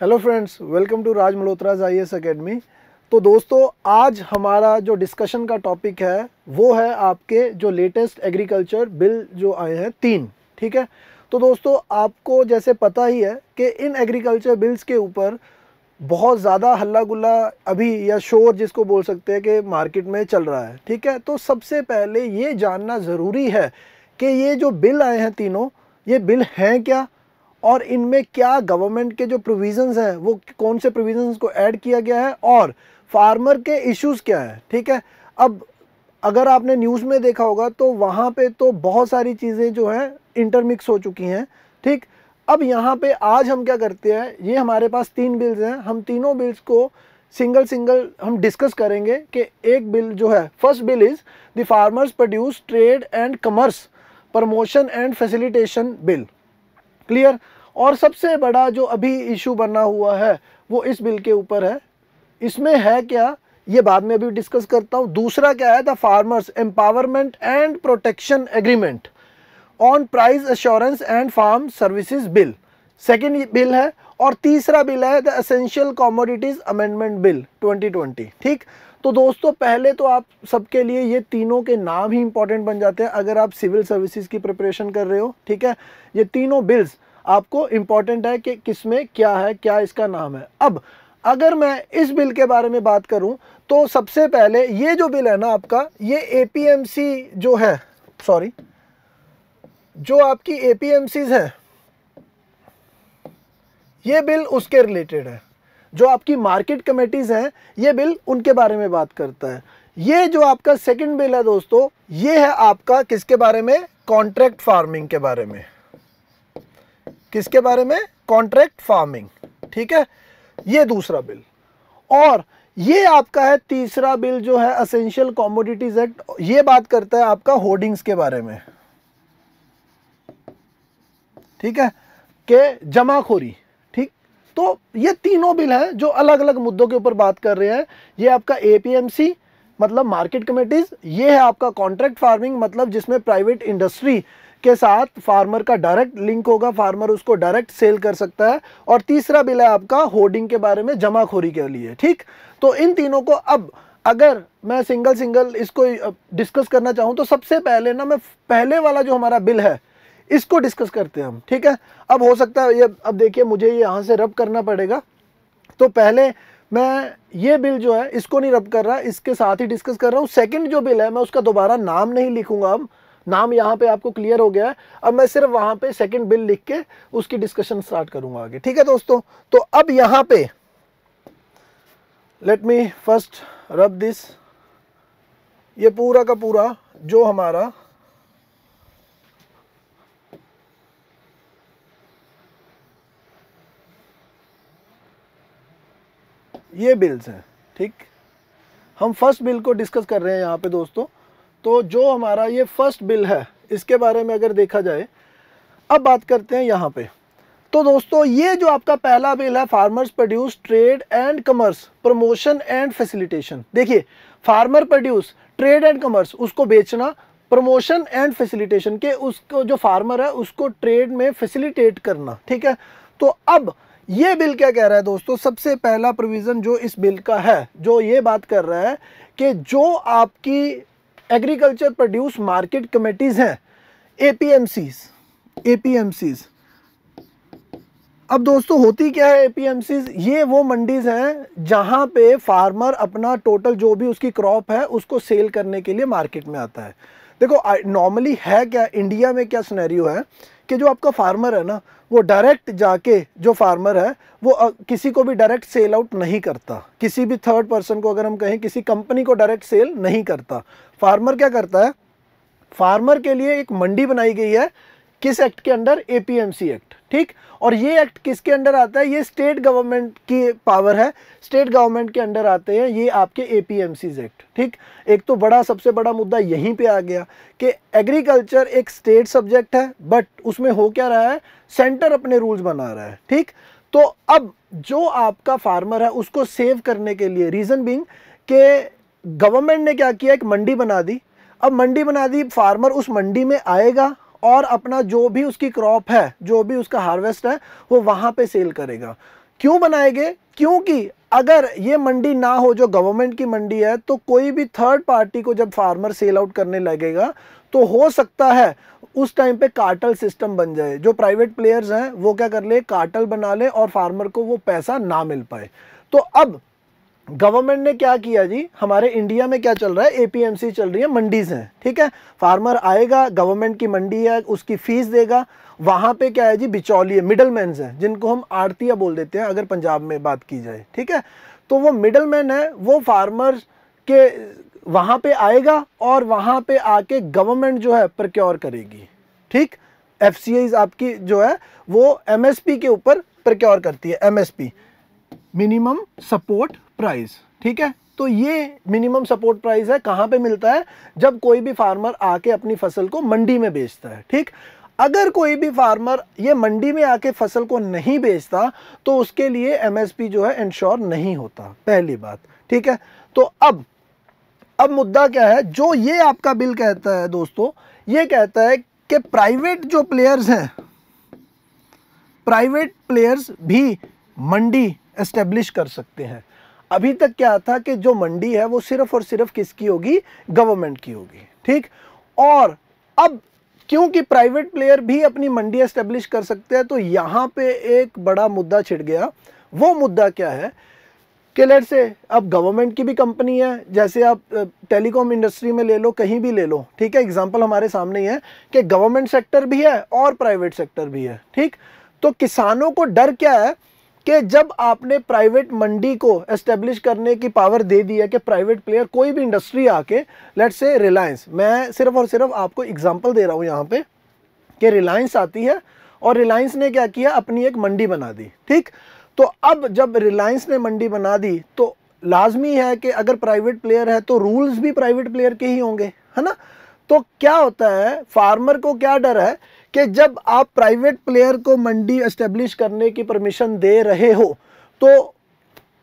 hello friends welcome to Raj Malhotra's I S academy तो दोस्तों आज हमारा जो डिस्कशन का टॉपिक है वो है आपके जो लेटेस्ट एग्रीकल्चर बिल जो आए हैं तीन ठीक है तो दोस्तों आपको जैसे पता ही है कि इन एग्रीकल्चर बिल्स के ऊपर बहुत ज़्यादा हल्ला गुल्ला अभी या शोर जिसको बोल सकते हैं कि मार्केट में चल रहा है ठीक है तो सबसे पहले ये जानना ज़रूरी है कि ये जो बिल आए हैं तीनों ये बिल हैं क्या और इनमें क्या गवर्नमेंट के जो प्रोविजंस हैं वो कौन से प्रोविजंस को ऐड किया गया है और फार्मर के इश्यूज क्या है ठीक है अब अगर आपने न्यूज़ में देखा होगा तो वहाँ पे तो बहुत सारी चीज़ें जो हैं इंटरमिक्स हो चुकी हैं ठीक अब यहाँ पे आज हम क्या करते हैं ये हमारे पास तीन बिल्स हैं हम तीनों बिल्स को सिंगल सिंगल हम डिस्कस करेंगे कि एक बिल जो है first bill is the farmers produce trade and commerce promotion and facilitation bill clear और सबसे बड़ा जो अभी इशू बना हुआ है वो इस बिल के ऊपर है इसमें है क्या ये बाद में अभी डिस्कस करता हूँ दूसरा क्या है the farmers empowerment and protection agreement on price assurance and farm services bill second bill है और तीसरा बिल है the essential commodities amendment bill 2020 ठीक तो दोस्तों पहले तो आप सबके लिए ये तीनों के नाम ही इंपॉर्टेंट बन जाते हैं अगर आप सिविल सर्विसेज की प्रिपरेशन कर रहे हो ठीक है ये तीनों बिल्स आपको इंपॉर्टेंट है कि किस में क्या है क्या इसका नाम है अब अगर मैं इस बिल के बारे में बात करूं तो सबसे पहले ये जो बिल है ना आपका ये एपीएमसी जो है सॉरी जो आपकी एपीएमसीज है ये बिल उसके रिलेटेड है जो आपकी मार्केट कमेटीज़ हैं ये बिल उनके बारे में बात करता है ये जो आपका सेकंड बिल है दोस्तों ये है आपका किसके बारे में कॉन्ट्रैक्ट फार्मिंग के बारे में किसके बारे में कॉन्ट्रैक्ट फार्मिंग ठीक है ये दूसरा बिल और ये आपका है तीसरा बिल जो है असेंशियल कॉमोडिटीज एक्ट ये बात करता है आपका होर्डिंग्स के बारे में ठीक है के जमाखोरी तो ये तीनों बिल हैं जो अलग अलग मुद्दों के ऊपर बात कर रहे हैं ये आपका ए मतलब मार्केट कमेटीज़ ये है आपका कॉन्ट्रैक्ट फार्मिंग मतलब जिसमें प्राइवेट इंडस्ट्री के साथ फार्मर का डायरेक्ट लिंक होगा फार्मर उसको डायरेक्ट सेल कर सकता है और तीसरा बिल है आपका होर्डिंग के बारे में जमाखोरी के लिए ठीक तो इन तीनों को अब अगर मैं सिंगल सिंगल इसको डिस्कस करना चाहूँ तो सबसे पहले ना मैं पहले वाला जो हमारा बिल है इसको डिस्कस करते हैं हम ठीक है अब हो सकता है ये अब देखिए मुझे ये यहाँ से रब करना पड़ेगा तो पहले मैं ये बिल जो है इसको नहीं रब कर रहा इसके साथ ही डिस्कस कर रहा हूँ सेकंड जो बिल है मैं उसका दोबारा नाम नहीं लिखूंगा अब नाम यहाँ पे आपको क्लियर हो गया है अब मैं सिर्फ वहाँ पे सेकंड बिल लिख के उसकी डिस्कशन स्टार्ट करूंगा आगे ठीक है दोस्तों तो अब यहाँ पे let me first rub this ये पूरा का पूरा जो हमारा ये बिल्स हैं ठीक हम फर्स्ट बिल को डिस्कस कर रहे हैं यहाँ पे दोस्तों तो जो हमारा ये फर्स्ट बिल है इसके बारे में अगर देखा जाए अब बात करते हैं यहाँ पे तो दोस्तों ये जो आपका पहला बिल है farmers produce trade and commerce promotion and facilitation देखिए farmer produce trade and commerce उसको बेचना प्रमोशन एंड फैसिलिटेशन के उसको जो फार्मर है उसको ट्रेड में फैसिलिटेट करना ठीक है तो अब ये बिल क्या कह रहा है दोस्तों सबसे पहला प्रोविज़न जो इस बिल का है जो ये बात कर रहा है कि जो आपकी एग्रीकल्चर प्रोड्यूस मार्केट कमेटीज़ हैं ए पी एम अब दोस्तों होती क्या है ए पी ये वो मंडीज़ हैं जहाँ पे फार्मर अपना टोटल जो भी उसकी क्रॉप है उसको सेल करने के लिए मार्केट में आता है देखो नॉर्मली है क्या इंडिया में क्या सुनहरियो है कि जो आपका फार्मर है ना वो डायरेक्ट जाके जो फार्मर है वो किसी को भी डायरेक्ट सेल आउट नहीं करता किसी भी थर्ड पर्सन को अगर हम कहें किसी कंपनी को डायरेक्ट सेल नहीं करता फार्मर क्या करता है फार्मर के लिए एक मंडी बनाई गई है किस एक्ट के अंडर एपीएमसी एक्ट ठीक और ये एक्ट किसके अंडर आता है ये स्टेट गवर्नमेंट की पावर है स्टेट गवर्नमेंट के अंडर आते हैं ये आपके ए एक्ट ठीक एक तो बड़ा सबसे बड़ा मुद्दा यहीं पे आ गया कि एग्रीकल्चर एक स्टेट सब्जेक्ट है बट उसमें हो क्या रहा है सेंटर अपने रूल्स बना रहा है ठीक तो अब जो आपका फार्मर है उसको सेव करने के लिए रीज़न बिंग के गवर्नमेंट ने क्या किया एक मंडी बना दी अब मंडी बना दी फार्मर उस मंडी में आएगा और अपना जो भी उसकी क्रॉप है जो भी उसका हार्वेस्ट है वो वहाँ पे सेल करेगा क्यों बनाएंगे क्योंकि अगर ये मंडी ना हो जो गवर्नमेंट की मंडी है तो कोई भी थर्ड पार्टी को जब फार्मर सेल आउट करने लगेगा तो हो सकता है उस टाइम पे कार्टल सिस्टम बन जाए जो प्राइवेट प्लेयर्स हैं वो क्या कर ले कार्टल बना ले और फार्मर को वो पैसा ना मिल पाए तो अब गवर्नमेंट ने क्या किया जी हमारे इंडिया में क्या चल रहा है एपीएमसी चल रही है मंडीज हैं ठीक है फार्मर आएगा गवर्नमेंट की मंडी है उसकी फीस देगा वहाँ पे क्या है जी बिचौलिए मिडल मैन हैं जिनको हम आड़तिया बोल देते हैं अगर पंजाब में बात की जाए ठीक है तो वो मिडल मैन है वो फार्मर के वहाँ पे आएगा और वहाँ पे आके गवर्नमेंट जो है प्रक्योर करेगी ठीक एफ आपकी जो है वो एम के ऊपर प्रक्योर करती है एम मिनिमम सपोर्ट प्राइस ठीक है तो ये मिनिमम सपोर्ट प्राइस है कहाँ पे मिलता है जब कोई भी फार्मर आके अपनी फसल को मंडी में बेचता है ठीक अगर कोई भी फार्मर ये मंडी में आके फसल को नहीं बेचता तो उसके लिए एमएसपी जो है इंश्योर नहीं होता पहली बात ठीक है तो अब अब मुद्दा क्या है जो ये आपका बिल कहता है दोस्तों ये कहता है कि प्राइवेट जो प्लेयर्स हैं प्राइवेट प्लेयर्स भी मंडी एस्टेब्लिश कर सकते हैं अभी तक क्या था कि जो मंडी है वो सिर्फ और सिर्फ किसकी होगी गवर्नमेंट की होगी ठीक और अब क्योंकि प्राइवेट प्लेयर भी अपनी मंडी एस्टेब्लिश कर सकते हैं तो यहाँ पे एक बड़ा मुद्दा छिड़ गया वो मुद्दा क्या है कि लेट से अब गवर्नमेंट की भी कंपनी है जैसे आप टेलीकॉम इंडस्ट्री में ले लो कहीं भी ले लो ठीक है एग्जांपल हमारे सामने ही है कि गवर्नमेंट सेक्टर भी है और प्राइवेट सेक्टर भी है ठीक तो किसानों को डर क्या है कि जब आपने प्राइवेट मंडी को एस्टेब्लिश करने की पावर दे दी है कि प्राइवेट प्लेयर कोई भी इंडस्ट्री आके लेट से रिलायंस मैं सिर्फ और सिर्फ आपको एग्जांपल दे रहा हूँ यहाँ पे कि रिलायंस आती है और रिलायंस ने क्या किया अपनी एक मंडी बना दी ठीक तो अब जब रिलायंस ने मंडी बना दी तो लाजमी है कि अगर प्राइवेट प्लेयर है तो रूल्स भी प्राइवेट प्लेयर के ही होंगे है ना तो क्या होता है फार्मर को क्या डर है कि जब आप प्राइवेट प्लेयर को मंडी एस्टेब्लिश करने की परमिशन दे रहे हो तो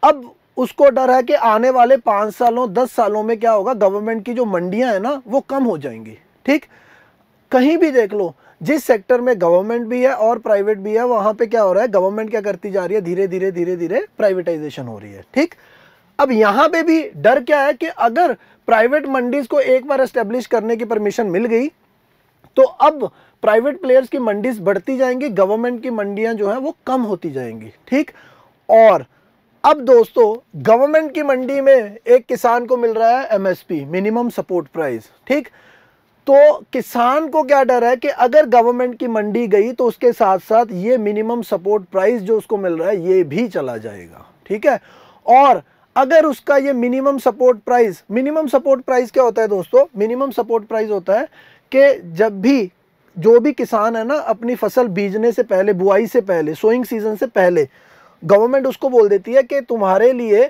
अब उसको डर है कि आने वाले पाँच सालों दस सालों में क्या होगा गवर्नमेंट की जो मंडियाँ हैं ना वो कम हो जाएंगी ठीक कहीं भी देख लो जिस सेक्टर में गवर्नमेंट भी है और प्राइवेट भी है वहाँ पे क्या हो रहा है गवर्नमेंट क्या करती जा रही है धीरे धीरे धीरे धीरे प्राइवेटाइजेशन हो रही है ठीक अब यहाँ पे भी डर क्या है कि अगर प्राइवेट मंडीज को एक बार एस्टेब्लिश करने की परमिशन मिल गई तो अब प्राइवेट प्लेयर्स की मंडीज बढ़ती जाएंगी गवर्नमेंट की मंडियां जो है वो कम होती जाएंगी ठीक और अब दोस्तों गवर्नमेंट की मंडी में एक किसान को मिल रहा है एमएसपी मिनिमम सपोर्ट प्राइस ठीक तो किसान को क्या डर है कि अगर गवर्नमेंट की मंडी गई तो उसके साथ साथ ये मिनिमम सपोर्ट प्राइस जो उसको मिल रहा है ये भी चला जाएगा ठीक है और अगर उसका ये minimum support price minimum support price क्या होता है दोस्तों मिनिमम सपोर्ट प्राइस होता है कि जब भी जो भी किसान है ना अपनी फसल बीजने से पहले बुआई से पहले सोइंग सीज़न से पहले गवर्नमेंट उसको बोल देती है कि तुम्हारे लिए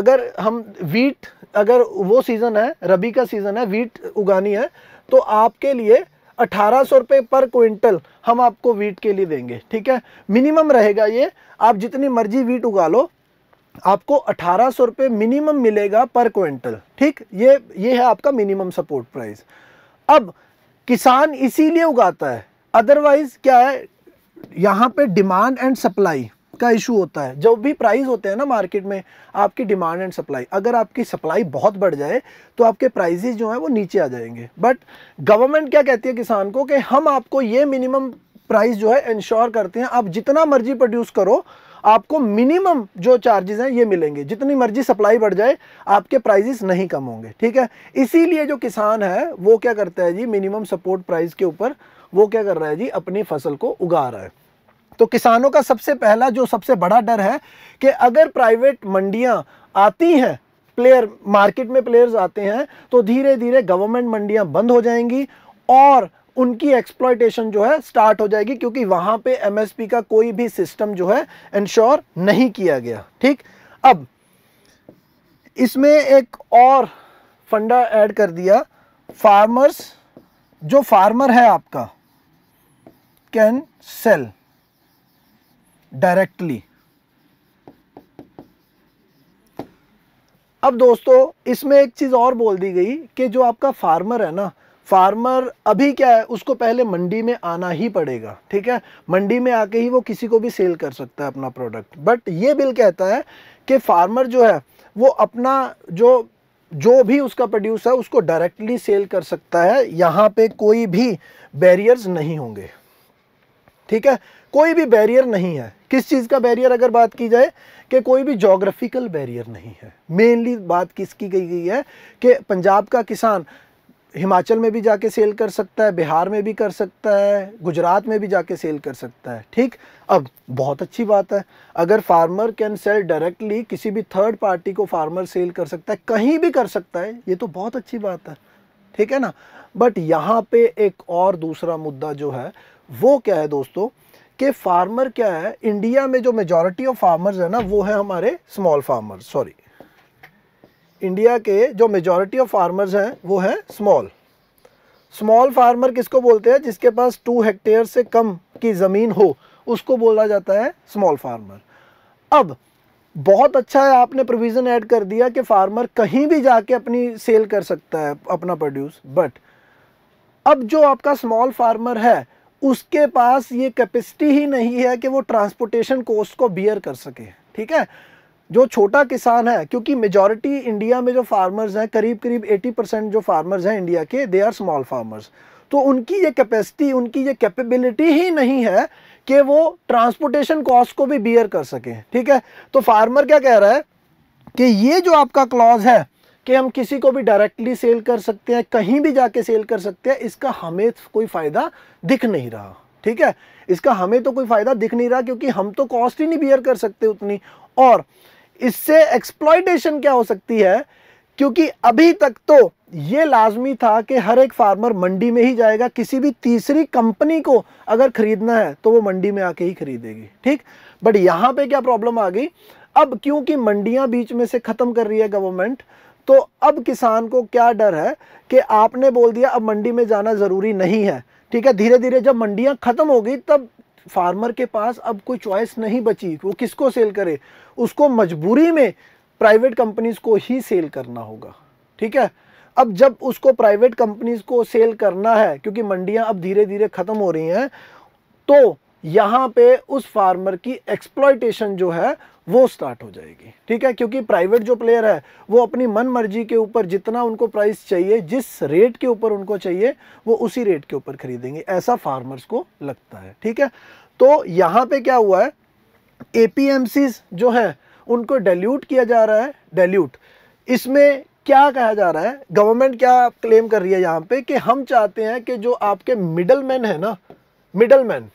अगर हम वीट अगर वो सीज़न है रबी का सीज़न है वीट उगानी है तो आपके लिए अठारह सौ रुपए पर क्विंटल हम आपको वीट के लिए देंगे ठीक है मिनिमम रहेगा ये आप जितनी मर्जी वीट उगा लो आपको अठारह सौ रुपए मिनिमम मिलेगा पर क्विंटल ठीक ये ये है आपका मिनिमम सपोर्ट प्राइस अब किसान इसीलिए उगाता है अदरवाइज क्या है यहाँ पे डिमांड एंड सप्लाई का इशू होता है जब भी प्राइस होते हैं ना मार्केट में आपकी डिमांड एंड सप्लाई अगर आपकी सप्लाई बहुत बढ़ जाए तो आपके प्राइजेज जो हैं वो नीचे आ जाएंगे बट गवर्नमेंट क्या कहती है किसान को कि हम आपको ये मिनिमम प्राइस जो है इंश्योर करते हैं आप जितना मर्जी प्रोड्यूस करो आपको मिनिमम जो चार्जेस हैं ये मिलेंगे जितनी मर्जी सप्लाई बढ़ जाए आपके प्राइजेस नहीं कम होंगे ठीक है इसीलिए जो किसान है वो क्या करता है जी मिनिमम सपोर्ट प्राइस के ऊपर वो क्या कर रहा है जी अपनी फसल को उगा रहा है तो किसानों का सबसे पहला जो सबसे बड़ा डर है कि अगर प्राइवेट मंडियाँ आती हैं प्लेयर मार्केट में प्लेयर्स आते हैं तो धीरे धीरे गवर्नमेंट मंडियाँ बंद हो जाएंगी और उनकी एक्सप्लॉयटेशन जो है स्टार्ट हो जाएगी क्योंकि वहां पे एमएसपी का कोई भी सिस्टम जो है इंश्योर नहीं किया गया ठीक अब इसमें एक और फंडा ऐड कर दिया फार्मर्स जो फार्मर है आपका कैन सेल डायरेक्टली अब दोस्तों इसमें एक चीज़ और बोल दी गई कि जो आपका फार्मर है ना फार्मर अभी क्या है उसको पहले मंडी में आना ही पड़ेगा ठीक है मंडी में आके ही वो किसी को भी सेल कर सकता है अपना प्रोडक्ट बट ये बिल कहता है कि फार्मर जो है वो अपना जो जो भी उसका प्रोड्यूस है उसको डायरेक्टली सेल कर सकता है यहाँ पे कोई भी बैरियर्स नहीं होंगे ठीक है कोई भी बैरियर नहीं है किस चीज़ का बैरियर अगर बात की जाए कि कोई भी जोग्राफिकल बैरियर नहीं है मेनली बात किसकी की गई है कि पंजाब का किसान हिमाचल में भी जाके सेल कर सकता है बिहार में भी कर सकता है गुजरात में भी जाके सेल कर सकता है ठीक अब बहुत अच्छी बात है अगर फार्मर कैन सेल डायरेक्टली किसी भी थर्ड पार्टी को फार्मर सेल कर सकता है कहीं भी कर सकता है ये तो बहुत अच्छी बात है ठीक है ना बट यहाँ पे एक और दूसरा मुद्दा जो है वो क्या है दोस्तों कि फार्मर क्या है इंडिया में जो मेजॉरिटी ऑफ फार्मर्स है ना वो है हमारे स्मॉल फार्मर सॉरी इंडिया के जो मेजॉरिटी ऑफ फार्मर्स हैं वो हैं स्मॉल स्मॉल फार्मर किसको बोलते हैं जिसके पास टू हेक्टेयर से कम की ज़मीन हो उसको बोला जाता है स्मॉल फार्मर अब बहुत अच्छा है आपने प्रोविज़न ऐड कर दिया कि फार्मर कहीं भी जाके अपनी सेल कर सकता है अपना प्रोड्यूस बट अब जो आपका स्मॉल फार्मर है उसके पास ये कैपेसिटी ही नहीं है कि वो ट्रांसपोर्टेशन कोस्ट को बियर कर सके ठीक है जो छोटा किसान है क्योंकि मेजॉरिटी इंडिया में जो फार्मर्स हैं करीब करीब 80 परसेंट जो फार्मर्स हैं इंडिया के दे आर स्मॉल फार्मर्स तो उनकी ये कैपेसिटी उनकी ये कैपेबिलिटी ही नहीं है कि वो ट्रांसपोर्टेशन कॉस्ट को भी बियर कर सकें ठीक है तो फार्मर क्या कह रहा है कि ये जो आपका क्लॉज है कि हम किसी को भी डायरेक्टली सेल कर सकते हैं कहीं भी जाके सेल कर सकते हैं इसका हमें कोई फ़ायदा दिख नहीं रहा ठीक है इसका हमें तो कोई फ़ायदा दिख नहीं रहा क्योंकि हम तो कॉस्ट ही नहीं बियर कर सकते उतनी और इससे एक्सप्लॉयटेशन क्या हो सकती है क्योंकि अभी तक तो ये लाजमी था कि हर एक फार्मर मंडी में ही जाएगा किसी भी तीसरी कंपनी को अगर ख़रीदना है तो वो मंडी में आके ही ख़रीदेगी ठीक बट यहाँ पे क्या प्रॉब्लम आ गई अब क्योंकि मंडियाँ बीच में से ख़त्म कर रही है गवर्नमेंट तो अब किसान को क्या डर है कि आपने बोल दिया अब मंडी में जाना ज़रूरी नहीं है ठीक है धीरे धीरे जब मंडियाँ ख़त्म होगी तब फार्मर के पास अब कोई चॉइस नहीं बची वो किसको सेल करे उसको मजबूरी में प्राइवेट कंपनीज को ही सेल करना होगा ठीक है अब जब उसको प्राइवेट कंपनीज को सेल करना है क्योंकि मंडियां अब धीरे धीरे ख़त्म हो रही हैं तो यहाँ पे उस फार्मर की एक्सप्लॉयटेशन जो है वो स्टार्ट हो जाएगी ठीक है क्योंकि प्राइवेट जो प्लेयर है वो अपनी मन मर्जी के ऊपर जितना उनको प्राइस चाहिए जिस रेट के ऊपर उनको चाहिए वो उसी रेट के ऊपर खरीदेंगे ऐसा फार्मर्स को लगता है ठीक है तो यहाँ पे क्या हुआ है ए जो है उनको डेल्यूट किया जा रहा है डेल्यूट इसमें क्या कहा जा रहा है गवर्नमेंट क्या क्लेम कर रही है यहाँ पे कि हम चाहते हैं कि जो आपके मिडल मैन है ना मिडल मैन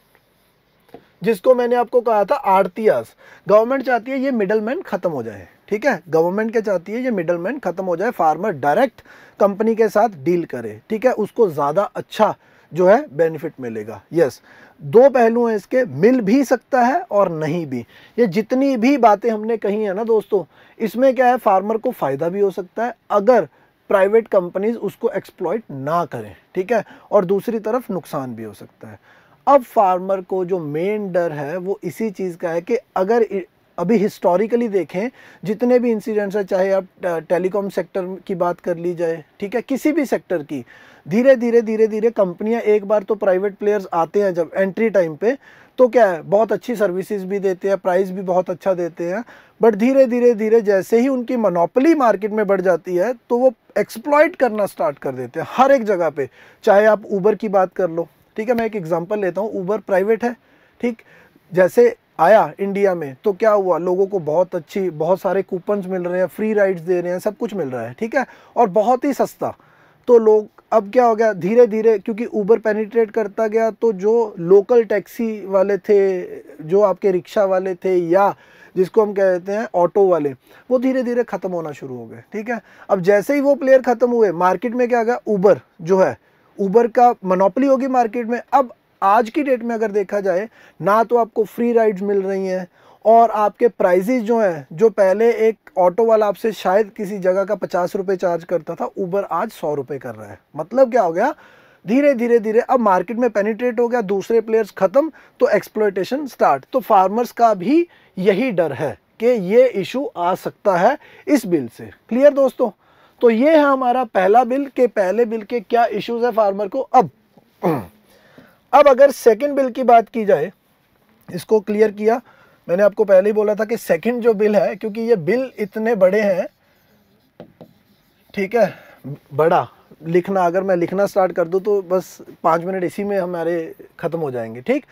जिसको मैंने आपको कहा था आड़तियास गवर्नमेंट चाहती है ये मिडलमैन ख़त्म हो जाए ठीक है गवर्नमेंट क्या चाहती है ये मिडलमैन ख़त्म हो जाए फार्मर डायरेक्ट कंपनी के साथ डील करे ठीक है उसको ज़्यादा अच्छा जो है बेनिफिट मिलेगा यस दो पहलू हैं इसके मिल भी सकता है और नहीं भी ये जितनी भी बातें हमने कही है ना दोस्तों इसमें क्या है फार्मर को फ़ायदा भी हो सकता है अगर प्राइवेट कंपनीज उसको एक्सप्लॉयट ना करें ठीक है और दूसरी तरफ नुकसान भी हो सकता है अब फार्मर को जो मेन डर है वो इसी चीज़ का है कि अगर अभी हिस्टोरिकली देखें जितने भी इंसिडेंट्स हैं चाहे आप टेलीकॉम सेक्टर की बात कर ली जाए ठीक है किसी भी सेक्टर की धीरे धीरे धीरे धीरे कंपनियां एक बार तो प्राइवेट प्लेयर्स आते हैं जब एंट्री टाइम पे तो क्या है बहुत अच्छी सर्विसेज भी देते हैं प्राइस भी बहुत अच्छा देते हैं बट धीरे धीरे धीरे जैसे ही उनकी मोनोपली मार्केट में बढ़ जाती है तो वो एक्सप्लॉयट करना स्टार्ट कर देते हैं हर एक जगह पर चाहे आप ऊबर की बात कर लो ठीक है मैं एक एग्जांपल लेता हूँ ऊबर प्राइवेट है ठीक जैसे आया इंडिया में तो क्या हुआ लोगों को बहुत अच्छी बहुत सारे कूपन्स मिल रहे हैं फ्री राइड्स दे रहे हैं सब कुछ मिल रहा है ठीक है और बहुत ही सस्ता तो लोग अब क्या हो गया धीरे धीरे क्योंकि ऊबर पेनिट्रेट करता गया तो जो लोकल टैक्सी वाले थे जो आपके रिक्शा वाले थे या जिसको हम कहते हैं ऑटो वाले वो धीरे धीरे ख़त्म होना शुरू हो गए ठीक है अब जैसे ही वो प्लेयर ख़त्म हुए मार्केट में क्या आ गया ऊबर जो है ऊबर का मनोपली होगी मार्केट में अब आज की डेट में अगर देखा जाए ना तो आपको फ्री राइड्स मिल रही हैं और आपके प्राइजेज जो हैं जो पहले एक ऑटो वाला आपसे शायद किसी जगह का पचास रुपये चार्ज करता था ऊबर आज सौ रुपये कर रहा है मतलब क्या हो गया धीरे धीरे धीरे अब मार्केट में पेनिट्रेट हो गया दूसरे प्लेयर्स ख़त्म तो एक्सप्लोटेशन स्टार्ट तो फार्मर्स का भी यही डर है कि ये इशू आ सकता है इस बिल से क्लियर दोस्तों तो ये है हमारा पहला बिल के पहले बिल के क्या इश्यूज है फार्मर को अब अब अगर सेकंड बिल की बात की जाए इसको क्लियर किया मैंने आपको पहले ही बोला था कि सेकंड जो बिल है क्योंकि ये बिल इतने बड़े हैं ठीक है बड़ा लिखना अगर मैं लिखना स्टार्ट कर दूँ तो बस पाँच मिनट इसी में हमारे ख़त्म हो जाएंगे ठीक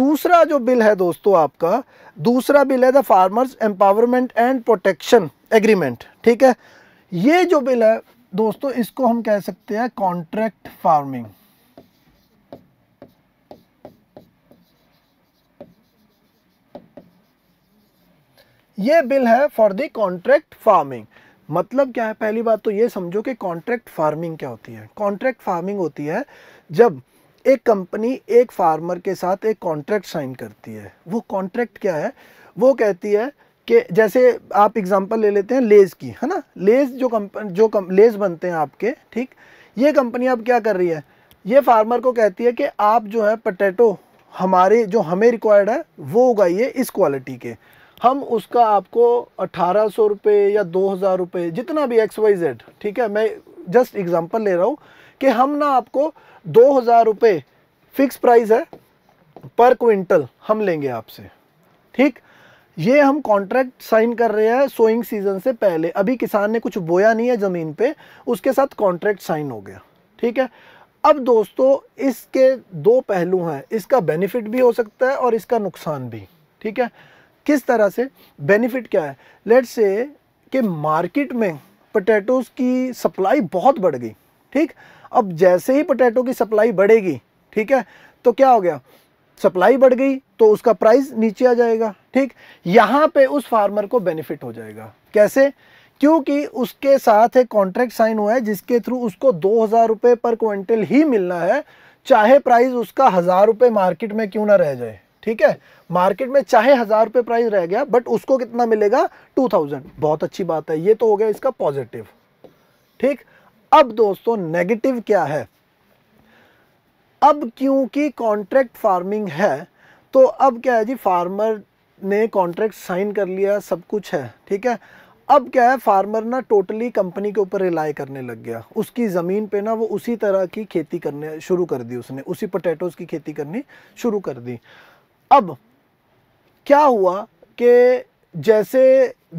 दूसरा जो बिल है दोस्तों आपका दूसरा बिल है the farmers empowerment and protection agreement ठीक है ये जो बिल है दोस्तों इसको हम कह सकते हैं कॉन्ट्रैक्ट फार्मिंग ये बिल है फॉर द कॉन्ट्रैक्ट फार्मिंग मतलब क्या है पहली बात तो ये समझो कि कॉन्ट्रैक्ट फार्मिंग क्या होती है कॉन्ट्रैक्ट फार्मिंग होती है जब एक कंपनी एक फार्मर के साथ एक कॉन्ट्रैक्ट साइन करती है वो कॉन्ट्रैक्ट क्या है वो कहती है कि जैसे आप एग्जांपल ले लेते हैं लेज़ की है ना लेज़ जो कंपन जो कम लेज़ बनते हैं आपके ठीक ये कंपनी अब क्या कर रही है ये फार्मर को कहती है कि आप जो है पटेटो हमारे जो हमें रिक्वायर्ड है वो उगाइए इस क्वालिटी के हम उसका आपको अट्ठारह सौ रुपये या दो हज़ार रुपये जितना भी एक्स वाई जेड ठीक है मैं जस्ट एग्ज़ाम्पल ले रहा हूँ कि हम ना आपको दो हज़ार रुपये फिक्स प्राइस है पर क्विंटल हम लेंगे आपसे ठीक ये हम कॉन्ट्रैक्ट साइन कर रहे हैं सोइंग सीजन से पहले अभी किसान ने कुछ बोया नहीं है ज़मीन पे उसके साथ कॉन्ट्रैक्ट साइन हो गया ठीक है अब दोस्तों इसके दो पहलू हैं इसका बेनिफिट भी हो सकता है और इसका नुकसान भी ठीक है किस तरह से बेनिफिट क्या है लेट से कि मार्केट में पटेटोज की सप्लाई बहुत बढ़ गई ठीक अब जैसे ही पोटैटो की सप्लाई बढ़ेगी ठीक है तो क्या हो गया सप्लाई बढ़ गई तो उसका प्राइस नीचे आ जाएगा ठीक यहां पे उस फार्मर को बेनिफिट हो जाएगा कैसे क्योंकि उसके साथ एक कॉन्ट्रैक्ट साइन हुआ है जिसके थ्रू उसको दो हज़ार रुपए पर क्विंटल ही मिलना है चाहे प्राइस उसका हज़ार रुपए मार्केट में क्यों ना रह जाए ठीक है मार्केट में चाहे हज़ार रुपए प्राइस रह गया बट उसको कितना मिलेगा टू थाउजेंड बहुत अच्छी बात है ये तो हो गया इसका पॉजिटिव ठीक अब दोस्तों नेगेटिव क्या है अब क्योंकि कॉन्ट्रैक्ट फार्मिंग है तो अब क्या है जी फार्मर ने कॉन्ट्रैक्ट साइन कर लिया सब कुछ है ठीक है अब क्या है फार्मर ना टोटली कंपनी के ऊपर रिलाई करने लग गया उसकी ज़मीन पे ना वो उसी तरह की खेती करने शुरू कर दी उसने उसी पोटैटोज़ की खेती करनी शुरू कर दी अब क्या हुआ कि जैसे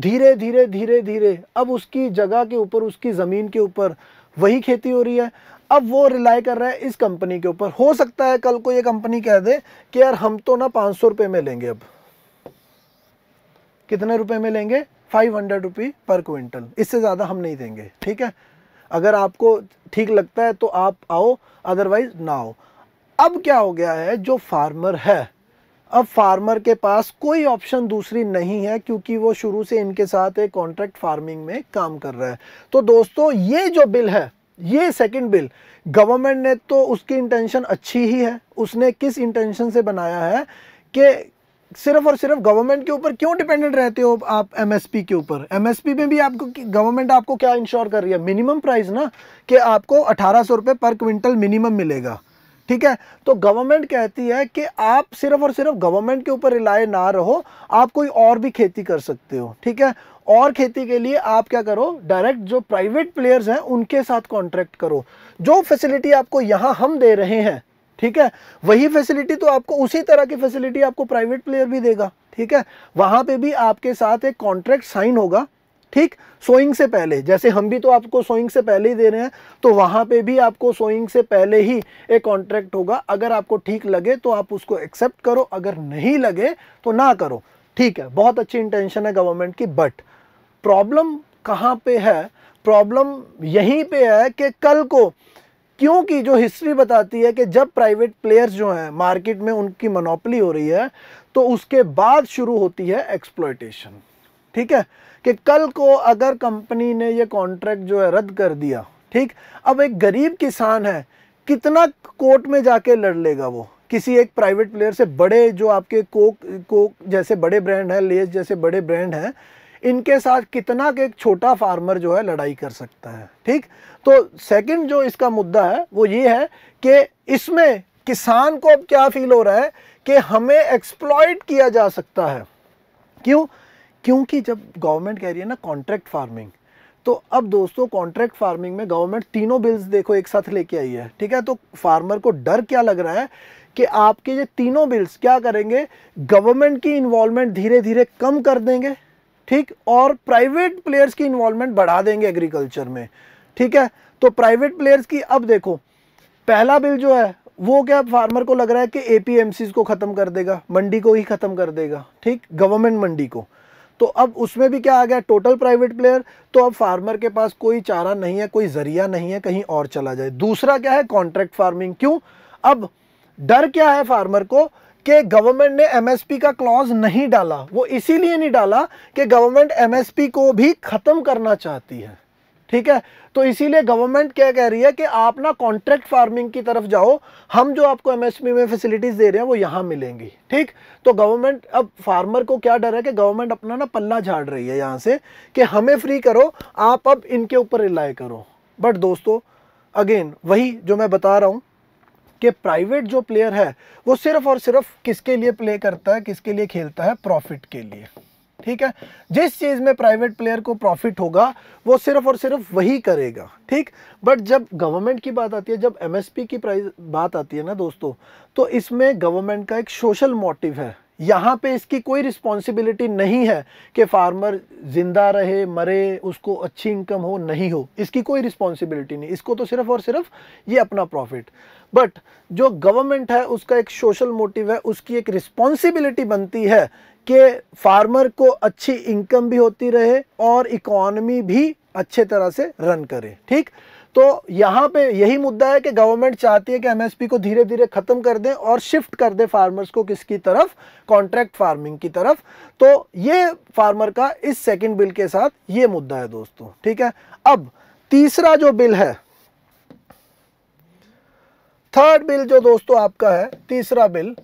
धीरे धीरे धीरे धीरे अब उसकी जगह के ऊपर उसकी ज़मीन के ऊपर वही खेती हो रही है अब वो रिलाई कर रहा है इस कंपनी के ऊपर हो सकता है कल को ये कंपनी कह दे कि यार हम तो ना पाँच सौ रुपये में लेंगे अब कितने रुपए में लेंगे फाइव हंड्रेड रुपी पर क्विंटल इससे ज़्यादा हम नहीं देंगे ठीक है अगर आपको ठीक लगता है तो आप आओ अदरवाइज ना आओ अब क्या हो गया है जो फार्मर है अब फार्मर के पास कोई ऑप्शन दूसरी नहीं है क्योंकि वो शुरू से इनके साथ एक कॉन्ट्रैक्ट फार्मिंग में काम कर रहा है तो दोस्तों ये जो बिल है ये सेकंड बिल गवर्नमेंट ने तो उसकी इंटेंशन अच्छी ही है उसने किस इंटेंशन से बनाया है कि सिर्फ और सिर्फ गवर्नमेंट के ऊपर क्यों डिपेंडेंट रहते हो आप एमएसपी के ऊपर एमएसपी में भी आपको गवर्नमेंट आपको क्या इंश्योर कर रही है मिनिमम प्राइस ना कि आपको अठारह सौ पर क्विंटल मिनिमम मिलेगा ठीक है तो गवर्नमेंट कहती है कि आप सिर्फ और सिर्फ गवर्नमेंट के ऊपर रिलाय ना रहो आप कोई और भी खेती कर सकते हो ठीक है और खेती के लिए आप क्या करो डायरेक्ट जो प्राइवेट प्लेयर्स हैं उनके साथ कॉन्ट्रैक्ट करो जो फैसिलिटी आपको यहां हम दे रहे हैं ठीक है वही फैसिलिटी तो आपको उसी तरह की फैसिलिटी आपको प्राइवेट प्लेयर भी देगा ठीक है वहां पे भी आपके साथ एक कॉन्ट्रैक्ट साइन होगा ठीक सोइंग से पहले जैसे हम भी तो आपको सोइंग से पहले ही दे रहे हैं तो वहां पे भी आपको सोइंग से पहले ही एक कॉन्ट्रैक्ट होगा अगर आपको ठीक लगे तो आप उसको एक्सेप्ट करो अगर नहीं लगे तो ना करो ठीक है बहुत अच्छी इंटेंशन है गवर्नमेंट की बट प्रॉब्लम कहाँ पे है प्रॉब्लम यहीं पे है कि कल को क्योंकि जो हिस्ट्री बताती है कि जब प्राइवेट प्लेयर्स जो हैं मार्केट में उनकी मनोपली हो रही है तो उसके बाद शुरू होती है एक्सप्लोइटेशन ठीक है कि कल को अगर कंपनी ने ये कॉन्ट्रैक्ट जो है रद्द कर दिया ठीक अब एक गरीब किसान है कितना कोर्ट में जाके लड़ लेगा वो किसी एक प्राइवेट प्लेयर से बड़े जो आपके कोक कोक जैसे बड़े ब्रांड हैं लेस जैसे बड़े ब्रांड हैं इनके साथ कितना के एक छोटा फार्मर जो है लड़ाई कर सकता है ठीक तो सेकंड जो इसका मुद्दा है वो ये है कि इसमें किसान को अब क्या फील हो रहा है कि हमें एक्सप्लॉयट किया जा सकता है क्यों क्योंकि जब गवर्नमेंट कह रही है ना कॉन्ट्रैक्ट फार्मिंग तो अब दोस्तों कॉन्ट्रैक्ट फार्मिंग में गवर्नमेंट तीनों बिल्स देखो एक साथ लेके आई है ठीक है तो फार्मर को डर क्या लग रहा है कि आपके ये तीनों बिल्स क्या करेंगे गवर्नमेंट की इन्वॉल्वमेंट धीरे धीरे कम कर देंगे ठीक और प्राइवेट प्लेयर्स की इन्वॉल्वमेंट बढ़ा देंगे एग्रीकल्चर में ठीक है तो प्राइवेट प्लेयर्स की अब देखो पहला बिल जो है वो क्या फार्मर को लग रहा है कि एपीएमसी को ख़त्म कर देगा मंडी को ही ख़त्म कर देगा ठीक गवर्नमेंट मंडी को तो अब उसमें भी क्या आ गया टोटल प्राइवेट प्लेयर तो अब फार्मर के पास कोई चारा नहीं है कोई जरिया नहीं है कहीं और चला जाए दूसरा क्या है कॉन्ट्रैक्ट फार्मिंग क्यों अब डर क्या है फार्मर को कि गवर्नमेंट ने एमएसपी का क्लॉज नहीं डाला वो इसीलिए नहीं डाला कि गवर्नमेंट एमएसपी को भी ख़त्म करना चाहती है ठीक है तो इसीलिए गवर्नमेंट क्या कह रही है कि आप ना कॉन्ट्रैक्ट फार्मिंग की तरफ जाओ हम जो आपको एमएसपी में फैसिलिटीज़ दे रहे हैं वो यहाँ मिलेंगी ठीक तो गवर्नमेंट अब फार्मर को क्या डर है कि गवर्नमेंट अपना ना पल्ला झाड़ रही है यहाँ से कि हमें फ्री करो आप अब इनके ऊपर रिलाई करो बट दोस्तों अगेन वही जो मैं बता रहा हूँ कि प्राइवेट जो प्लेयर है वो सिर्फ और सिर्फ किसके लिए प्ले करता है किसके लिए खेलता है प्रॉफिट के लिए ठीक है जिस चीज़ में प्राइवेट प्लेयर को प्रॉफिट होगा वो सिर्फ और सिर्फ वही करेगा ठीक बट जब गवर्नमेंट की बात आती है जब एमएसपी की प्राइस बात आती है ना दोस्तों तो इसमें गवर्नमेंट का एक सोशल मोटिव है यहाँ पे इसकी कोई रिस्पॉन्सिबिलिटी नहीं है कि फार्मर ज़िंदा रहे मरे उसको अच्छी इनकम हो नहीं हो इसकी कोई रिस्पॉन्सिबिलिटी नहीं इसको तो सिर्फ और सिर्फ ये अपना प्रॉफिट बट जो गवर्नमेंट है उसका एक सोशल मोटिव है उसकी एक रिस्पॉन्सिबिलिटी बनती है कि फार्मर को अच्छी इनकम भी होती रहे और इकॉनमी भी अच्छे तरह से रन करे ठीक तो यहाँ पे यही मुद्दा है कि गवर्नमेंट चाहती है कि एमएसपी को धीरे धीरे ख़त्म कर दें और शिफ्ट कर दें फार्मर्स को किसकी तरफ कॉन्ट्रैक्ट फार्मिंग की तरफ तो ये फार्मर का इस सेकेंड बिल के साथ ये मुद्दा है दोस्तों ठीक है अब तीसरा जो बिल है थर्ड बिल जो दोस्तों आपका है तीसरा बिल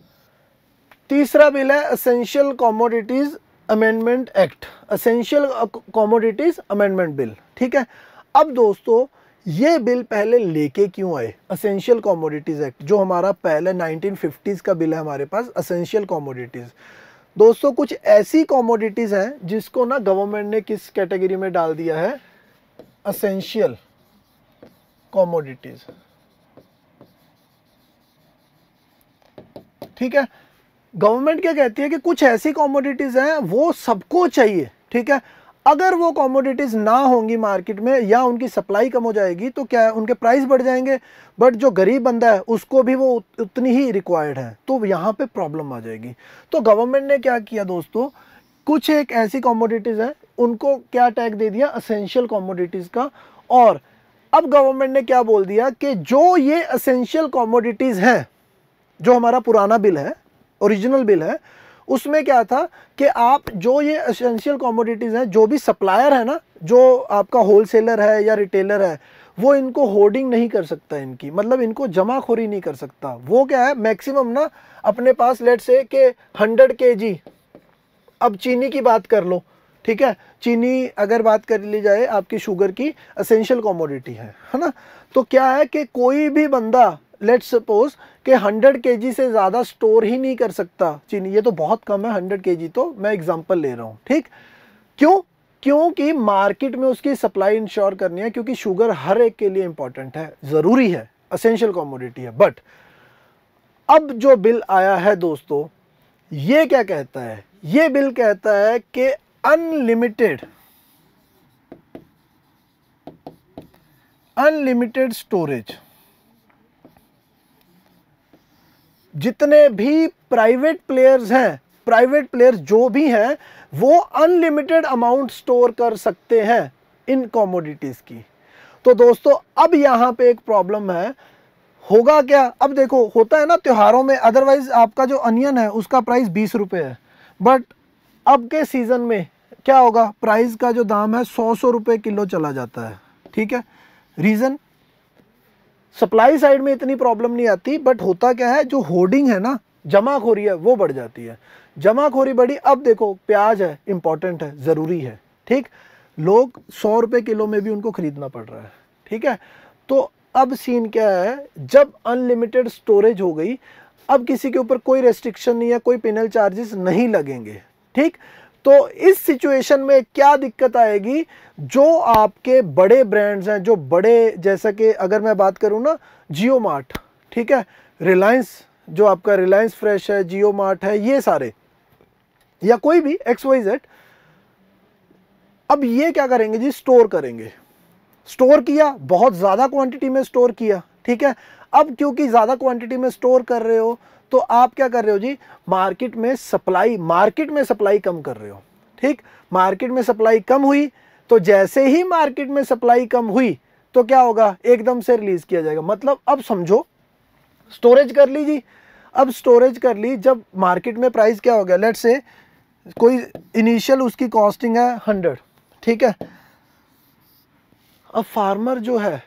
तीसरा बिल है essential commodities amendment act essential commodities amendment bill ठीक है अब दोस्तों ये बिल पहले लेके क्यों आए असेंशियल कॉमोडिटीज़ एक्ट जो हमारा पहले 1950s का बिल है हमारे पास असेंशियल कॉमोडिटीज़ दोस्तों कुछ ऐसी कॉमोडिटीज़ हैं जिसको ना गवर्नमेंट ने किस कैटेगरी में डाल दिया है असेंशियल कॉमोडिटीज़ ठीक है गवर्नमेंट क्या कहती है कि कुछ ऐसी कॉमोडिटीज़ हैं वो सबको चाहिए ठीक है अगर वो कॉमोडिटीज़ ना होंगी मार्केट में या उनकी सप्लाई कम हो जाएगी तो क्या है उनके प्राइस बढ़ जाएंगे बट जो गरीब बंदा है उसको भी वो उतनी ही रिक्वायर्ड है तो यहाँ पे प्रॉब्लम आ जाएगी तो गवर्नमेंट ने क्या किया दोस्तों कुछ एक ऐसी कॉमोडिटीज़ हैं उनको क्या टैग दे दिया असेंशियल कॉमोडिटीज़ का और अब गवर्नमेंट ने क्या बोल दिया कि जो ये असेंशियल कॉमोडिटीज़ हैं जो हमारा पुराना बिल है ओरिजिनल बिल है उसमें क्या था कि आप जो ये एसेंशियल कॉमोडिटीज़ हैं जो भी सप्लायर है ना जो आपका होलसेलर है या रिटेलर है वो इनको होर्डिंग नहीं कर सकता इनकी मतलब इनको जमाखोरी नहीं कर सकता वो क्या है मैक्सिमम ना अपने पास लेट से कि हंड्रेड के जी अब चीनी की बात कर लो ठीक है चीनी अगर बात कर ली जाए आपकी शुगर की असेंशियल कॉमोडिटी है है ना तो क्या है कि कोई भी बंदा लेट सपोज कि 100 के से ज़्यादा स्टोर ही नहीं कर सकता चीनी ये तो बहुत कम है 100 के तो मैं एग्जांपल ले रहा हूँ ठीक क्यों क्योंकि मार्केट में उसकी सप्लाई इंश्योर करनी है क्योंकि शुगर हर एक के लिए इंपॉर्टेंट है ज़रूरी है असेंशियल कॉमोडिटी है बट अब जो बिल आया है दोस्तों ये क्या कहता है ये बिल कहता है कि अनलिमिटेड अनलिमिटेड स्टोरेज जितने भी प्राइवेट प्लेयर्स हैं प्राइवेट प्लेयर्स जो भी हैं वो अनलिमिटेड अमाउंट स्टोर कर सकते हैं इन कॉमोडिटीज़ की तो दोस्तों अब यहाँ पे एक प्रॉब्लम है होगा क्या अब देखो होता है ना त्योहारों में अदरवाइज आपका जो अनियन है उसका प्राइस बीस रुपये है बट अब के सीज़न में क्या होगा प्राइस का जो दाम है सौ सौ रुपये किलो चला जाता है ठीक है रीज़न सप्लाई साइड में इतनी प्रॉब्लम नहीं आती बट होता क्या है जो होर्डिंग है ना जमाखोरी है वो बढ़ जाती है जमाखोरी बढ़ी अब देखो प्याज है इंपॉर्टेंट है ज़रूरी है ठीक लोग सौ रुपये किलो में भी उनको ख़रीदना पड़ रहा है ठीक है तो अब सीन क्या है जब अनलिमिटेड स्टोरेज हो गई अब किसी के ऊपर कोई रेस्ट्रिक्शन नहीं है कोई पेनल चार्जेस नहीं लगेंगे ठीक तो इस सिचुएशन में क्या दिक्कत आएगी जो आपके बड़े ब्रांड्स हैं जो बड़े जैसा कि अगर मैं बात करूँ ना जियो मार्ट ठीक है रिलायंस जो आपका रिलायंस फ्रेश है जियो मार्ट है ये सारे या कोई भी एक्स वाई जेड अब ये क्या करेंगे जी स्टोर करेंगे स्टोर किया बहुत ज़्यादा क्वांटिटी में स्टोर किया ठीक है अब क्योंकि ज़्यादा क्वांटिटी में स्टोर कर रहे हो तो आप क्या कर रहे हो जी मार्केट में सप्लाई मार्केट में सप्लाई कम कर रहे हो ठीक मार्केट में सप्लाई कम हुई तो जैसे ही मार्केट में सप्लाई कम हुई तो क्या होगा एकदम से रिलीज़ किया जाएगा मतलब अब समझो स्टोरेज कर ली जी अब स्टोरेज कर ली जब मार्केट में प्राइस क्या हो गया लेट से कोई इनिशियल उसकी कॉस्टिंग है हंड्रेड ठीक है अब फार्मर जो है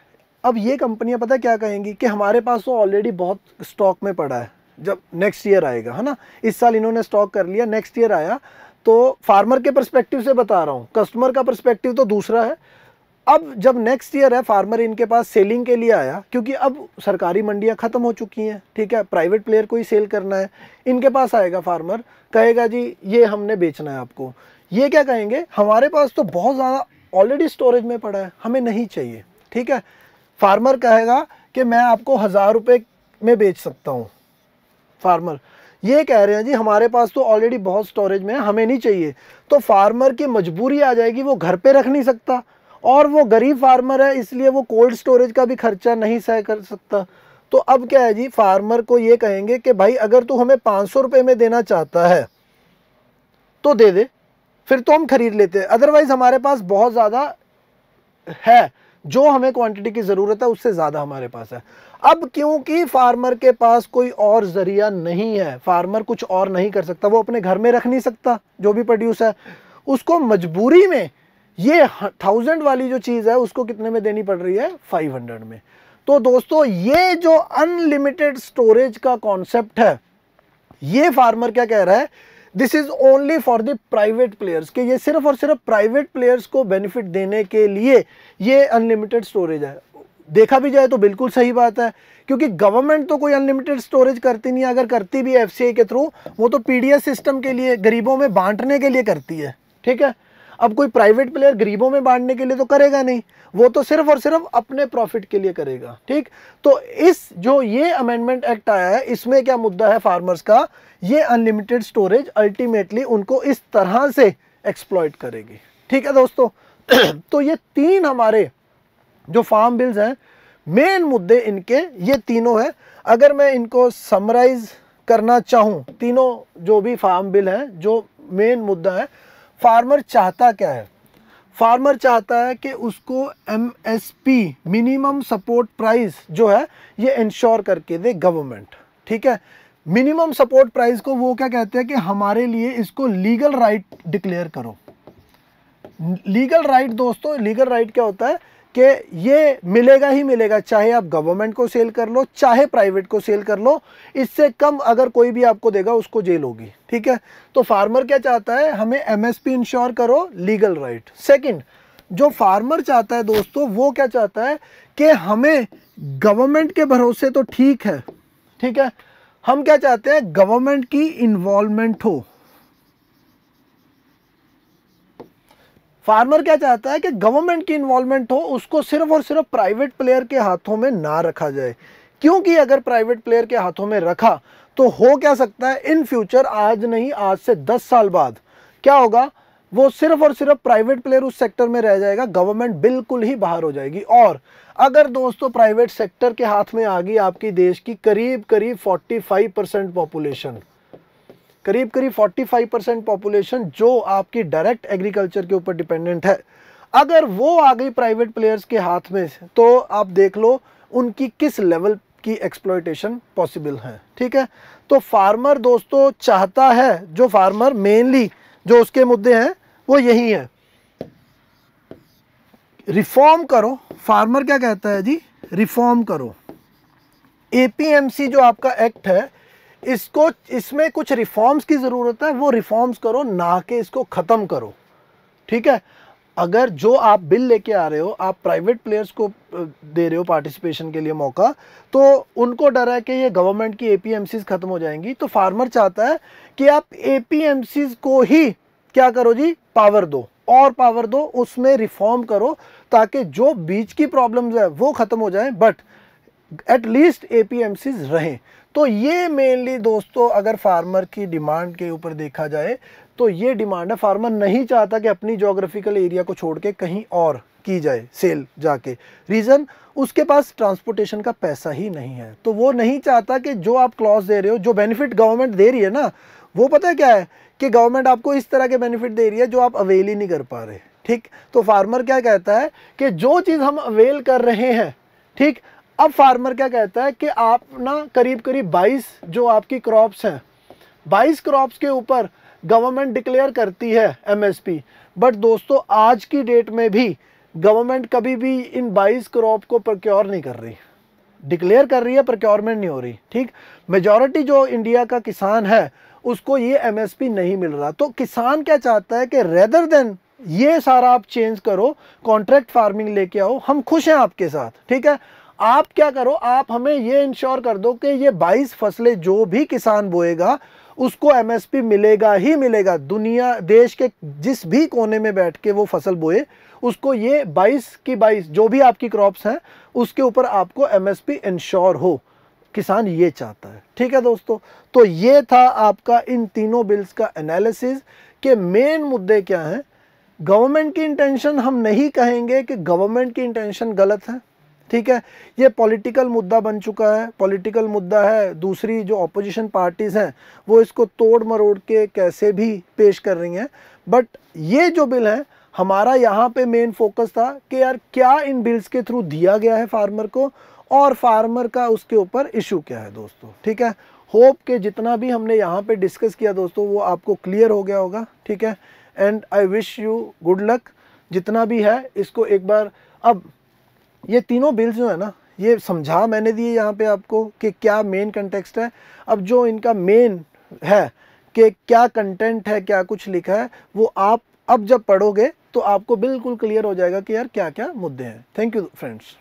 अब ये कंपनियां पता क्या कहेंगी कि हमारे पास तो ऑलरेडी बहुत स्टॉक में पड़ा है जब नेक्स्ट ईयर आएगा है ना इस साल इन्होंने स्टॉक कर लिया नेक्स्ट ईयर आया तो फार्मर के परस्पेक्टिव से बता रहा हूँ कस्टमर का परस्पेक्टिव तो दूसरा है अब जब नेक्स्ट ईयर है फार्मर इनके पास सेलिंग के लिए आया क्योंकि अब सरकारी मंडियां ख़त्म हो चुकी हैं ठीक है प्राइवेट प्लेयर को ही सेल करना है इनके पास आएगा फार्मर कहेगा जी ये हमने बेचना है आपको ये क्या कहेंगे हमारे पास तो बहुत ज़्यादा ऑलरेडी स्टोरेज में पड़ा है हमें नहीं चाहिए ठीक है फार्मर कहेगा कि मैं आपको हज़ार रुपये में बेच सकता हूँ फार्मर ये कह रहे हैं जी हमारे पास तो ऑलरेडी बहुत स्टोरेज में है हमें नहीं चाहिए तो फार्मर की मजबूरी आ जाएगी वो घर पे रख नहीं सकता और वो गरीब फार्मर है इसलिए वो कोल्ड स्टोरेज का भी खर्चा नहीं सह कर सकता तो अब क्या है जी फार्मर को ये कहेंगे कि भाई अगर तू हमें पाँच सौ रुपये में देना चाहता है तो दे दे फिर तो हम ख़रीद लेते हैं अदरवाइज़ हमारे पास बहुत ज़्यादा है जो हमें क्वांटिटी की ज़रूरत है उससे ज़्यादा हमारे पास है अब क्योंकि फार्मर के पास कोई और ज़रिया नहीं है फार्मर कुछ और नहीं कर सकता वो अपने घर में रख नहीं सकता जो भी प्रोड्यूस है उसको मजबूरी में ये थाउजेंड वाली जो चीज़ है उसको कितने में देनी पड़ रही है फाइव हंड्रेड में तो दोस्तों ये जो अनलिमिटेड स्टोरेज का कॉन्सेप्ट है ये फार्मर क्या कह रहा है this is only for the private players के ये सिर्फ और सिर्फ प्राइवेट प्लेयर्स को बेनिफिट देने के लिए ये अनलिमिटेड स्टोरेज है देखा भी जाए तो बिल्कुल सही बात है क्योंकि गवर्नमेंट तो कोई अनलिमिटेड स्टोरेज करती नहीं है अगर करती भी एफ के थ्रू वो तो पी सिस्टम के लिए गरीबों में बांटने के लिए करती है ठीक है अब कोई प्राइवेट प्लेयर गरीबों में बांटने के लिए तो करेगा नहीं वो तो सिर्फ और सिर्फ अपने प्रॉफिट के लिए करेगा ठीक तो इस जो ये अमेंडमेंट एक्ट आया है इसमें क्या मुद्दा है फार्मर्स का ये अनलिमिटेड स्टोरेज अल्टीमेटली उनको इस तरह से एक्सप्लॉयट करेगी ठीक है दोस्तों तो ये तीन हमारे जो फार्म बिल्स हैं मेन मुद्दे इनके ये तीनों हैं अगर मैं इनको समराइज करना चाहूँ तीनों जो भी फार्म बिल हैं जो मेन मुद्दा है फार्मर चाहता क्या है फार्मर चाहता है कि उसको M S P minimum support price जो है ये इंश्योर करके दे गवर्नमेंट ठीक है मिनिमम सपोर्ट प्राइस को वो क्या कहते हैं कि हमारे लिए इसको लीगल राइट डिक्लेयर करो लीगल राइट दोस्तों लीगल राइट क्या होता है कि ये मिलेगा ही मिलेगा चाहे आप गवर्नमेंट को सेल कर लो चाहे प्राइवेट को सेल कर लो इससे कम अगर कोई भी आपको देगा उसको जेल होगी ठीक है तो फार्मर क्या चाहता है हमें एमएसपी इंश्योर करो लीगल राइट सेकंड जो फार्मर चाहता है दोस्तों वो क्या चाहता है कि हमें गवर्नमेंट के भरोसे तो ठीक है ठीक है हम क्या चाहते हैं गवर्नमेंट की इन्वॉल्वमेंट हो फार्मर क्या चाहता है कि गवर्नमेंट की इन्वॉल्वमेंट हो उसको सिर्फ और सिर्फ प्राइवेट प्लेयर के हाथों में ना रखा जाए क्योंकि अगर प्राइवेट प्लेयर के हाथों में रखा तो हो क्या सकता है इन फ्यूचर आज नहीं आज से दस साल बाद क्या होगा वो सिर्फ और सिर्फ प्राइवेट प्लेयर उस सेक्टर में रह जाएगा गवर्नमेंट बिल्कुल ही बाहर हो जाएगी और अगर दोस्तों प्राइवेट सेक्टर के हाथ में आ गई आपकी देश की करीब करीब 45 परसेंट पॉपुलेशन करीब करीब 45 परसेंट पॉपुलेशन जो आपकी डायरेक्ट एग्रीकल्चर के ऊपर डिपेंडेंट है अगर वो आ गई प्राइवेट प्लेयर्स के हाथ में तो आप देख लो उनकी किस लेवल की एक्सप्लोइटेशन पॉसिबल है ठीक है तो फार्मर दोस्तों चाहता है जो फार्मर मेनली जो उसके मुद्दे हैं वो यही है रिफॉर्म करो फार्मर क्या कहता है जी रिफॉर्म करो एपीएमसी जो आपका एक्ट है इसको इसमें कुछ रिफॉर्म्स की ज़रूरत है वो रिफॉर्म्स करो ना के इसको ख़त्म करो ठीक है अगर जो आप बिल लेके आ रहे हो आप प्राइवेट प्लेयर्स को दे रहे हो पार्टिसिपेशन के लिए मौका तो उनको डर है कि ये गवर्नमेंट की ए ख़त्म हो जाएंगी तो फार्मर चाहता है कि आप ए को ही क्या करो जी पावर दो और पावर दो उसमें रिफॉर्म करो ताकि जो बीच की प्रॉब्लम्स है वो ख़त्म हो जाए बट एटलीस्ट ए रहें तो ये मेनली दोस्तों अगर फार्मर की डिमांड के ऊपर देखा जाए तो ये डिमांड है फार्मर नहीं चाहता कि अपनी जोग्राफिकल एरिया को छोड़ के कहीं और की जाए सेल जाके रीज़न उसके पास ट्रांसपोर्टेशन का पैसा ही नहीं है तो वो नहीं चाहता कि जो आप क्लॉज दे रहे हो जो बेनिफिट गवर्नमेंट दे रही है ना वो पता है क्या है कि गवर्नमेंट आपको इस तरह के बेनिफिट दे रही है जो आप अवेल ही नहीं कर पा रहे ठीक तो फार्मर क्या कहता है कि जो चीज़ हम अवेल कर रहे हैं ठीक अब फार्मर क्या कहता है कि आप ना करीब करीब 22 जो आपकी क्रॉप्स हैं 22 क्रॉप्स के ऊपर गवर्नमेंट डिक्लेयर करती है एमएसपी बट दोस्तों आज की डेट में भी गवर्नमेंट कभी भी इन 22 क्रॉप को प्रक्योर नहीं कर रही डिक्लेयर कर रही है प्रक्योरमेंट नहीं हो रही ठीक मेजॉरिटी जो इंडिया का किसान है उसको ये एमएसपी नहीं मिल रहा तो किसान क्या चाहता है कि रेदर देन ये सारा आप चेंज करो कॉन्ट्रैक्ट फार्मिंग लेके आओ हम खुश हैं आपके साथ ठीक है आप क्या करो आप हमें ये इंश्योर कर दो कि ये 22 फसलें जो भी किसान बोएगा उसको एमएसपी मिलेगा ही मिलेगा दुनिया देश के जिस भी कोने में बैठ के वो फसल बोए उसको ये 22 की 22 जो भी आपकी क्रॉप्स हैं उसके ऊपर आपको एमएसपी इंश्योर हो किसान ये चाहता है ठीक है दोस्तों तो ये था आपका इन तीनों बिल्स का एनालिसिस के मेन मुद्दे क्या हैं गवर्नमेंट की इंटेंशन हम नहीं कहेंगे कि गवर्नमेंट की इंटेंशन गलत है ठीक है ये पॉलिटिकल मुद्दा बन चुका है पॉलिटिकल मुद्दा है दूसरी जो अपोजिशन पार्टीज़ हैं वो इसको तोड़ मरोड़ के कैसे भी पेश कर रही हैं बट ये जो बिल है हमारा यहाँ पे मेन फोकस था कि यार क्या इन बिल्स के थ्रू दिया गया है फार्मर को और फार्मर का उसके ऊपर इशू क्या है दोस्तों ठीक है होप के जितना भी हमने यहाँ पे डिस्कस किया दोस्तों वो आपको क्लियर हो गया होगा ठीक है and I wish you good luck जितना भी है इसको एक बार अब ये तीनों बिल्स जो है ना ये समझा मैंने दिए यहाँ पे आपको कि क्या मेन कंटेक्सट है अब जो इनका मेन है कि क्या कंटेंट है क्या कुछ लिखा है वो आप अब जब पढ़ोगे तो आपको बिल्कुल क्लियर हो जाएगा कि यार क्या क्या मुद्दे हैं थैंक यू फ्रेंड्स